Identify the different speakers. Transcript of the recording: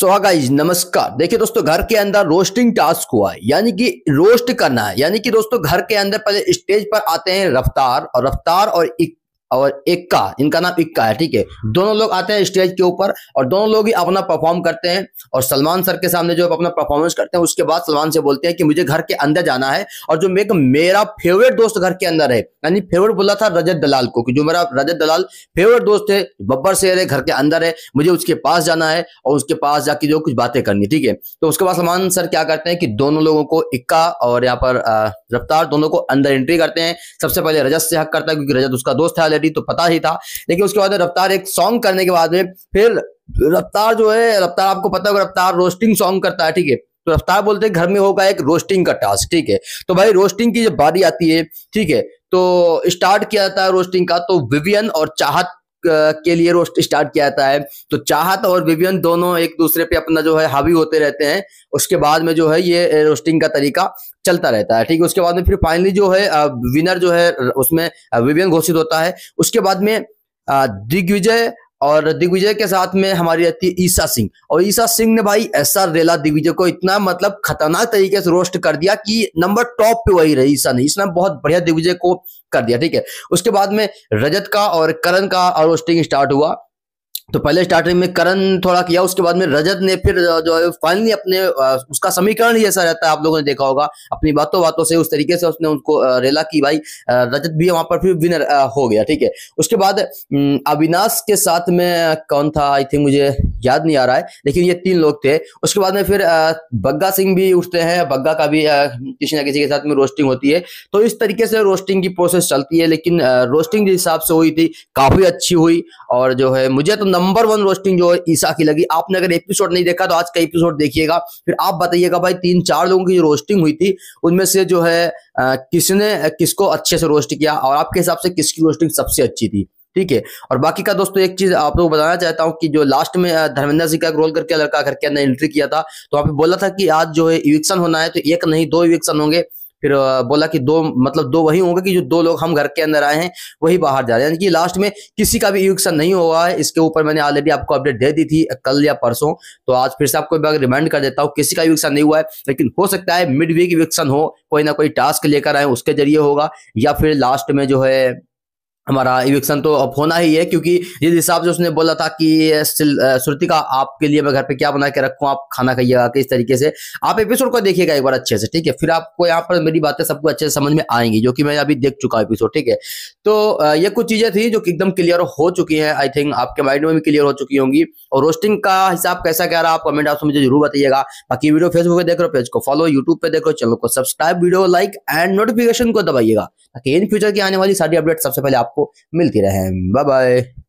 Speaker 1: सो हाँ नमस्कार देखिए दोस्तों घर के अंदर रोस्टिंग टास्क हुआ है यानी कि रोस्ट करना है यानी कि दोस्तों घर के अंदर पहले स्टेज पर आते हैं रफ्तार और रफ्तार और और इक्का इनका नाम इक्का है ठीक है हम्म। दोनों लोग आते हैं स्टेज के ऊपर और दोनों लोग ही अपना परफॉर्म करते हैं और सलमान सर के सामने जो अपना परफॉर्मेंस करते हैं उसके बाद सलमान से बोलते हैं कि मुझे घर के अंदर जाना है और जो मेरे मेरा फेवरेट दोस्त घर के अंदर है यानी फेवरेट बोला था रजत दलाल को कि जो मेरा रजत दलाल फेवरेट दोस्त है बब्बर शेर है घर के अंदर है मुझे उसके पास जाना है और उसके पास जाके जो कुछ बातें करनी ठीक है तो उसके बाद सलमान सर क्या करते हैं कि दोनों लोगों को इक्का और यहाँ पर रफ्तार दोनों को अंदर एंट्री करते हैं सबसे पहले रजत से हक करता है क्योंकि रजत उसका दोस्त है ऑलरेडी तो पता ही था लेकिन उसके बाद रफ्तार एक सॉन्ग करने के बाद में फिर रफ्तार जो है रफ्तार आपको पता होगा रफ्तार रोस्टिंग सॉन्ग करता है ठीक है तो रफ्तार बोलते हैं घर में होगा एक रोस्टिंग का टास्क ठीक है तो भाई रोस्टिंग की जब बारी आती है ठीक है तो स्टार्ट किया जाता है रोस्टिंग का तो विवियन और चाहत के लिए रोस्ट स्टार्ट किया जाता है तो चाहत और विवियन दोनों एक दूसरे पे अपना जो है हावी होते रहते हैं उसके बाद में जो है ये रोस्टिंग का तरीका चलता रहता है ठीक है उसके बाद में फिर फाइनली जो है विनर जो है उसमें विवियन घोषित होता है उसके बाद में दिग्विजय और दिग्विजय के साथ में हमारी रहती है ईसा सिंह और ईसा सिंह ने भाई ऐसा रेला दिग्विजय को इतना मतलब खतरनाक तरीके से रोस्ट कर दिया कि नंबर टॉप पे वही रही ईसा ने इसने बहुत बढ़िया दिग्विजय को कर दिया ठीक है उसके बाद में रजत का और करण का रोस्टिंग स्टार्ट हुआ तो पहले स्टार्टिंग में करण थोड़ा किया उसके बाद में रजत ने फिर जो है फाइनली अपने उसका समीकरण ही ऐसा रहता है आप लोगों ने देखा होगा अपनी बातों बातों से उस तरीके से उसने उनको रेला की भाई रजत भी वहां पर फिर विनर हो गया ठीक है उसके बाद अविनाश के साथ में कौन था आई थिंक मुझे याद नहीं आ रहा है लेकिन ये तीन लोग थे उसके बाद में फिर बग्गा सिंह भी उठते हैं बग्गा का भी किसी ना किसी के साथ में रोस्टिंग होती है तो इस तरीके से रोस्टिंग की प्रोसेस चलती है लेकिन रोस्टिंग जिस हिसाब से हुई थी काफी अच्छी हुई और जो है मुझे तो नंबर वन रोस्टिंग जो है ईसा की लगी आपने अगर एपिसोड नहीं देखा तो आज का एपिसोड देखिएगा फिर आप बताइएगा भाई तीन चार लोगों की जो रोस्टिंग हुई थी उनमें से जो है किसने किसको अच्छे से रोस्ट किया और आपके हिसाब से किसकी रोस्टिंग सबसे अच्छी थी ठीक है और बाकी का दोस्तों एक चीज आप लोग बताना चाहता हूँ कि जो लास्ट में धर्मेंद्र सिंह का रोल करके लड़का घर के अंदर एंट्री किया था तो आप बोला था कि आज जो है इविक्शन होना है तो एक नहीं दो इविक्शन होंगे फिर बोला कि दो मतलब दो वही होंगे कि जो दो लोग हम घर के अंदर आए हैं वही बाहर जा रहे हैं यानी कि लास्ट में किसी का भी इविक्शन नहीं हुआ है इसके ऊपर मैंने ऑलरेडी आपको अपडेट दे दी थी कल या परसों तो आज फिर से आपको एक बार रिमाइंड कर देता हूँ किसी का इविक्शन नहीं हुआ है लेकिन हो सकता है मिड वीक इविक्शन हो कोई ना कोई टास्क लेकर आए उसके जरिए होगा या फिर लास्ट में जो है हमारा इवेक्शन तो अब होना ही है क्योंकि जिस हिसाब से उसने बोला था कि श्रुतिका आपके लिए मैं घर पे क्या बना के रखूँ आप खाना खाइएगा किस इस तरीके से आप एपिसोड को देखिएगा एक बार अच्छे से ठीक है फिर आपको यहाँ पर मेरी बातें सबको अच्छे से समझ में आएंगी जो कि मैं अभी देख चुका एपिसोड ठीक है तो ये कुछ चीज़ें थी जो एकदम क्लियर हो चुकी हैं आई थिंक आपके माइंड में भी क्लियर हो चुकी होंगी और रोस्टिंग का हिसाब कैसा क्या रहा आप कमेंट आपसे मुझे जरूर बताइएगा बाकी वीडियो फेसबुक पे देख रहे हो पेज को फॉलो यूट्यूब पे देख रहे हो चैनल को subscribe video like and notification को दबाइएगा ताकि इन फ्यूचर की आने वाली सारी अपडेट सबसे पहले आप आपको मिलती रहे बाय बाय